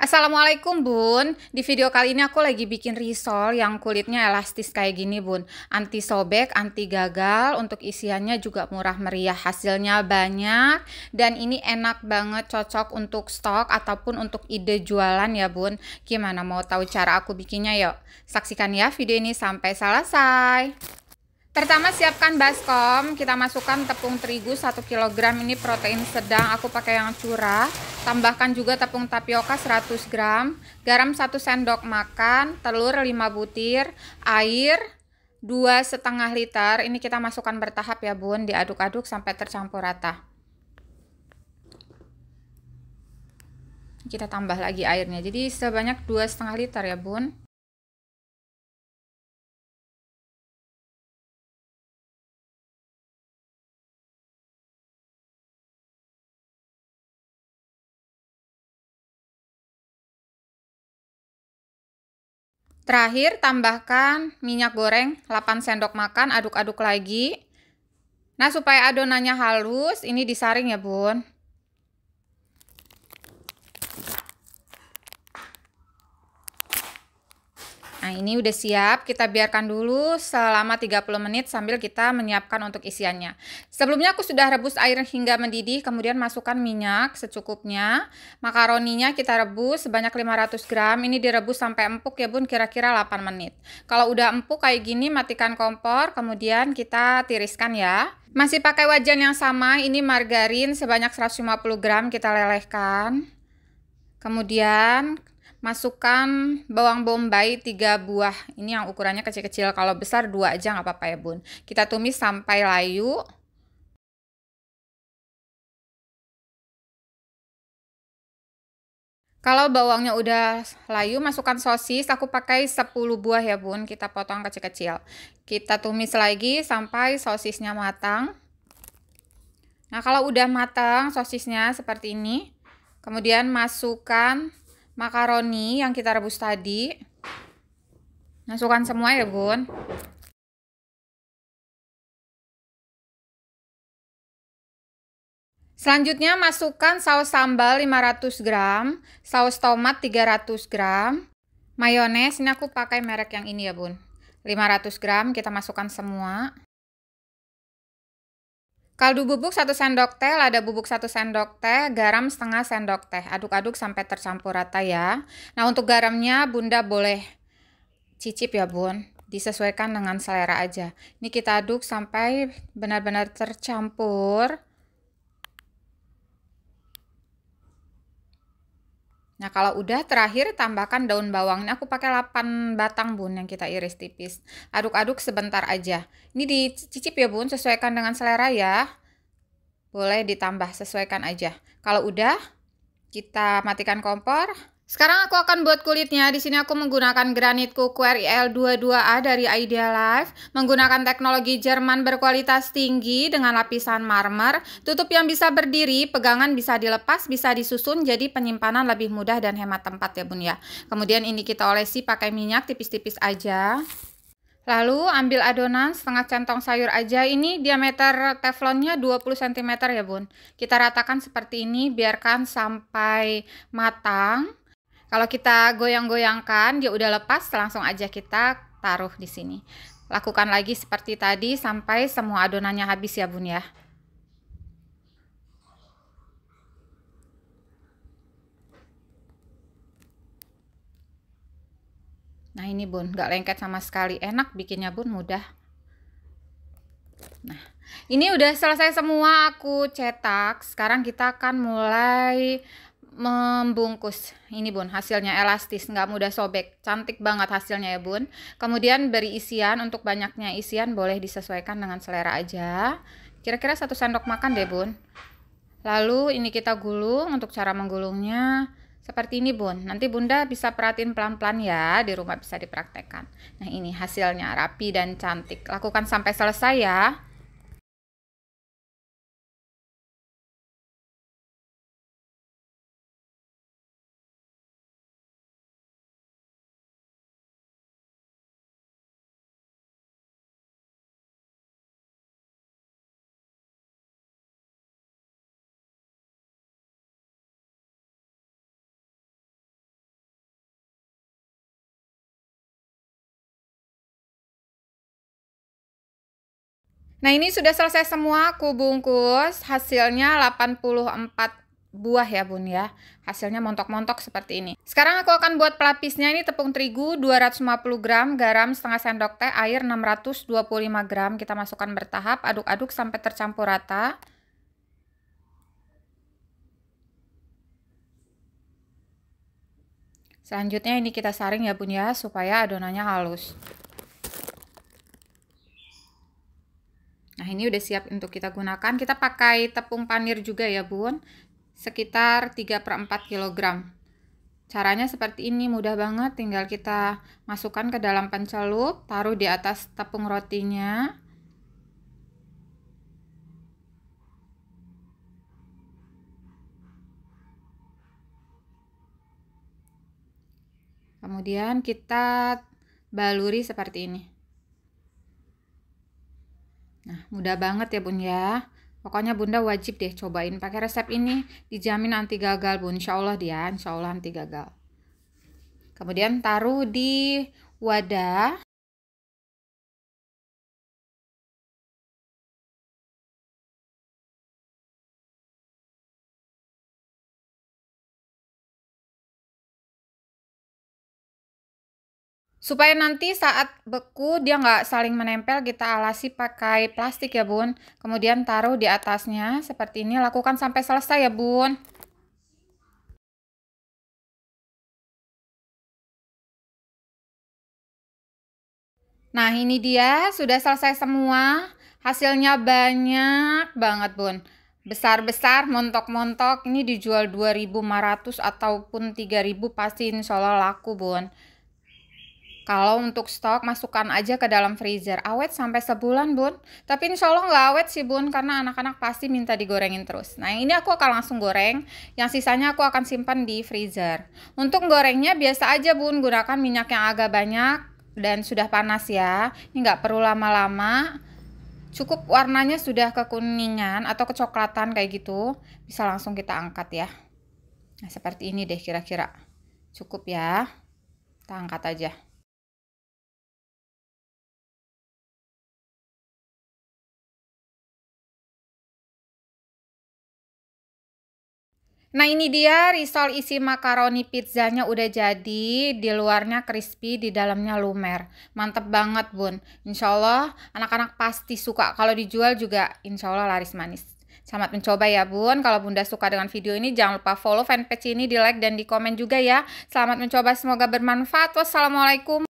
Assalamualaikum bun, di video kali ini aku lagi bikin risol yang kulitnya elastis kayak gini bun Anti sobek, anti gagal, untuk isiannya juga murah meriah Hasilnya banyak dan ini enak banget cocok untuk stok ataupun untuk ide jualan ya bun Gimana mau tahu cara aku bikinnya yuk Saksikan ya video ini sampai selesai Pertama siapkan baskom, kita masukkan tepung terigu 1 kg ini protein sedang, aku pakai yang curah. Tambahkan juga tepung tapioka 100 gram, garam 1 sendok makan, telur 5 butir, air dua setengah liter. Ini kita masukkan bertahap ya bun, diaduk-aduk sampai tercampur rata. Kita tambah lagi airnya, jadi sebanyak dua setengah liter ya bun. Terakhir, tambahkan minyak goreng 8 sendok makan, aduk-aduk lagi. Nah, supaya adonannya halus, ini disaring ya, Bun. Nah, ini udah siap. Kita biarkan dulu selama 30 menit sambil kita menyiapkan untuk isiannya. Sebelumnya aku sudah rebus air hingga mendidih, kemudian masukkan minyak secukupnya. Makaroninya kita rebus sebanyak 500 gram. Ini direbus sampai empuk ya, Bun, kira-kira 8 menit. Kalau udah empuk kayak gini, matikan kompor, kemudian kita tiriskan ya. Masih pakai wajan yang sama, ini margarin sebanyak 150 gram kita lelehkan. Kemudian masukkan bawang bombay 3 buah. Ini yang ukurannya kecil-kecil, kalau besar 2 aja nggak apa-apa ya bun. Kita tumis sampai layu. Kalau bawangnya udah layu, masukkan sosis. Aku pakai 10 buah ya bun, kita potong kecil-kecil. Kita tumis lagi sampai sosisnya matang. Nah kalau udah matang sosisnya seperti ini, kemudian masukkan makaroni yang kita rebus tadi. Masukkan semua ya, Bun. Selanjutnya masukkan saus sambal 500 gram, saus tomat 300 gram, mayones ini aku pakai merek yang ini ya bun. 500 gram kita masukkan semua. Kaldu bubuk 1 sendok teh, lada bubuk 1 sendok teh, garam setengah sendok teh. Aduk-aduk sampai tercampur rata ya. Nah untuk garamnya bunda boleh cicip ya bun. Disesuaikan dengan selera aja. Ini kita aduk sampai benar-benar tercampur. Nah, kalau udah terakhir tambahkan daun bawang. Ini aku pakai 8 batang, Bun, yang kita iris tipis. Aduk-aduk sebentar aja. Ini dicicip ya, Bun, sesuaikan dengan selera ya. Boleh ditambah, sesuaikan aja. Kalau udah, kita matikan kompor, sekarang aku akan buat kulitnya. Di sini aku menggunakan granit kuku RIL 22 a dari Idea Life, menggunakan teknologi Jerman berkualitas tinggi dengan lapisan marmer, tutup yang bisa berdiri, pegangan bisa dilepas, bisa disusun jadi penyimpanan lebih mudah dan hemat tempat ya Bun ya. Kemudian ini kita olesi pakai minyak tipis-tipis aja. Lalu ambil adonan setengah centong sayur aja. Ini diameter teflonnya 20 cm ya bun. Kita ratakan seperti ini biarkan sampai matang. Kalau kita goyang-goyangkan, dia udah lepas, langsung aja kita taruh di sini. Lakukan lagi seperti tadi sampai semua adonannya habis ya bun ya. Nah ini bun, gak lengket sama sekali. Enak bikinnya bun, mudah. Nah, ini udah selesai semua aku cetak. Sekarang kita akan mulai membungkus. Ini bun, hasilnya elastis, nggak mudah sobek. Cantik banget hasilnya ya bun. Kemudian beri isian, untuk banyaknya isian boleh disesuaikan dengan selera aja. Kira-kira satu sendok makan deh bun. Lalu ini kita gulung, untuk cara menggulungnya seperti ini bun. Nanti bunda bisa perhatiin pelan-pelan ya, di rumah bisa dipraktekkan. Nah ini hasilnya rapi dan cantik. Lakukan sampai selesai ya. Nah ini sudah selesai semua aku bungkus hasilnya 84 buah ya bun ya hasilnya montok-montok seperti ini sekarang aku akan buat pelapisnya ini tepung terigu 250 gram garam setengah sendok teh air 625 gram kita masukkan bertahap aduk-aduk sampai tercampur rata selanjutnya ini kita saring ya bun ya supaya adonannya halus ini udah siap untuk kita gunakan. Kita pakai tepung panir juga ya bun. Sekitar 3 per 4 kg. Caranya seperti ini, mudah banget. Tinggal kita masukkan ke dalam pencelup, taruh di atas tepung rotinya. Kemudian kita baluri seperti ini. Nah, mudah banget ya bun ya. Pokoknya bunda wajib deh cobain pakai resep ini. Dijamin anti gagal bun. Insya Allah dia, insya Allah anti gagal. Kemudian taruh di wadah. supaya nanti saat beku dia nggak saling menempel kita alasi pakai plastik ya bun kemudian taruh di atasnya seperti ini lakukan sampai selesai ya bun nah ini dia sudah selesai semua hasilnya banyak banget bun besar-besar, montok-montok, ini dijual 2.500 ataupun 3.000 pasti insya Allah laku bun. Kalau untuk stok, masukkan aja ke dalam freezer. Awet sampai sebulan, Bun. Tapi insya Allah nggak awet sih, Bun, karena anak-anak pasti minta digorengin terus. Nah, ini aku akan langsung goreng. Yang sisanya aku akan simpan di freezer. Untuk gorengnya biasa aja, Bun. Gunakan minyak yang agak banyak dan sudah panas ya. Ini nggak perlu lama-lama. Cukup warnanya sudah kekuningan atau kecoklatan kayak gitu. Bisa langsung kita angkat ya. Nah, seperti ini deh kira-kira. Cukup ya. Kita angkat aja. Nah ini dia risol isi makaroni pizzanya udah jadi, di luarnya crispy, di dalamnya lumer. Mantep banget bun, insya Allah anak-anak pasti suka, kalau dijual juga insya Allah laris manis. Selamat mencoba ya bun, kalau bunda suka dengan video ini jangan lupa follow fanpage ini, di like dan di komen juga ya. Selamat mencoba, semoga bermanfaat. Wassalamualaikum.